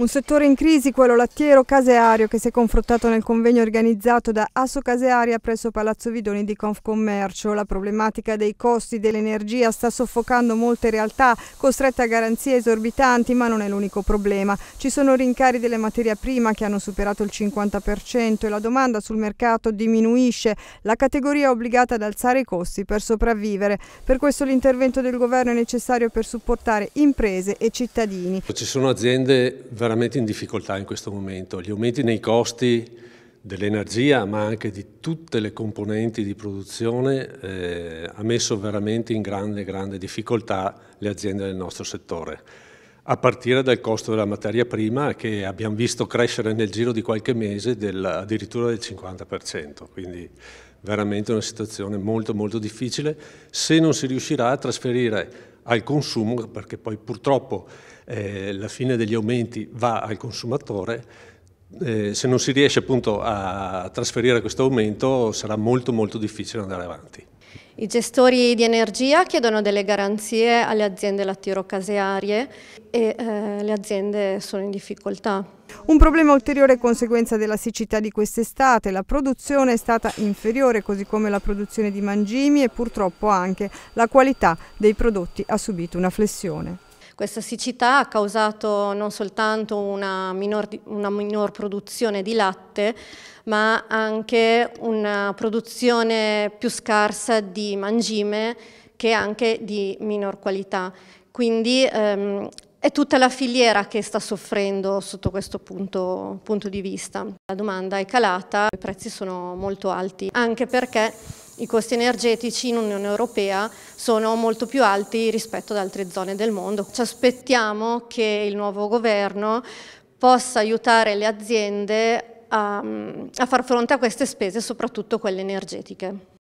Un settore in crisi, quello lattiero caseario, che si è confrontato nel convegno organizzato da Asso Casearia presso Palazzo Vidoni di Confcommercio. La problematica dei costi dell'energia sta soffocando molte realtà, costrette a garanzie esorbitanti, ma non è l'unico problema. Ci sono rincari delle materie prime che hanno superato il 50% e la domanda sul mercato diminuisce. La categoria è obbligata ad alzare i costi per sopravvivere. Per questo l'intervento del governo è necessario per supportare imprese e cittadini. Ci sono aziende veramente veramente in difficoltà in questo momento. Gli aumenti nei costi dell'energia ma anche di tutte le componenti di produzione eh, ha messo veramente in grande, grande difficoltà le aziende del nostro settore a partire dal costo della materia prima che abbiamo visto crescere nel giro di qualche mese del, addirittura del 50%, quindi veramente una situazione molto molto difficile se non si riuscirà a trasferire al consumo, perché poi purtroppo eh, la fine degli aumenti va al consumatore, eh, se non si riesce appunto a trasferire questo aumento sarà molto molto difficile andare avanti. I gestori di energia chiedono delle garanzie alle aziende lattiero-casearie e eh, le aziende sono in difficoltà. Un problema ulteriore è conseguenza della siccità di quest'estate, la produzione è stata inferiore così come la produzione di mangimi e purtroppo anche la qualità dei prodotti ha subito una flessione. Questa siccità ha causato non soltanto una minor, una minor produzione di latte, ma anche una produzione più scarsa di mangime che è anche di minor qualità. Quindi ehm, è tutta la filiera che sta soffrendo sotto questo punto, punto di vista. La domanda è calata, i prezzi sono molto alti, anche perché i costi energetici in Unione Europea sono molto più alti rispetto ad altre zone del mondo. Ci aspettiamo che il nuovo governo possa aiutare le aziende a, a far fronte a queste spese, soprattutto quelle energetiche.